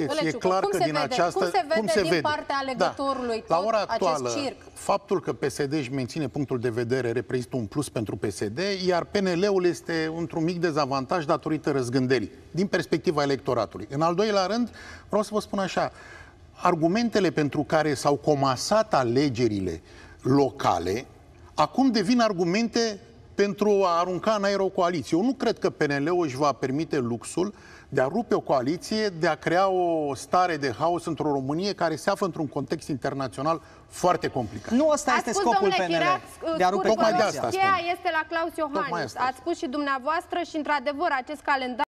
vedeți, Oleciu, e clar că din vede? această... Cum se vede cum se din vede? partea da. alegătorului da. La ora actuală, acest circ? faptul că PSD își menține punctul de vedere reprezintă un plus pentru PSD, iar PNL-ul este într-un mic dezavantaj datorită răzgândelii, din perspectiva electoratului. În al doilea rând, vreau să vă spun așa, argumentele pentru care s-au comasat alegerile locale, acum devin argumente pentru a arunca în aer o coaliție. Eu nu cred că PNL-ul își va permite luxul de a rupe o coaliție, de a crea o stare de haos într-o Românie care se află într-un context internațional foarte complicat. Nu ăsta este spus, scopul PNL. de a rupe Tocmai de asta Cheia este la Claus Iohannis. Ați spus și dumneavoastră și, într-adevăr, acest calendar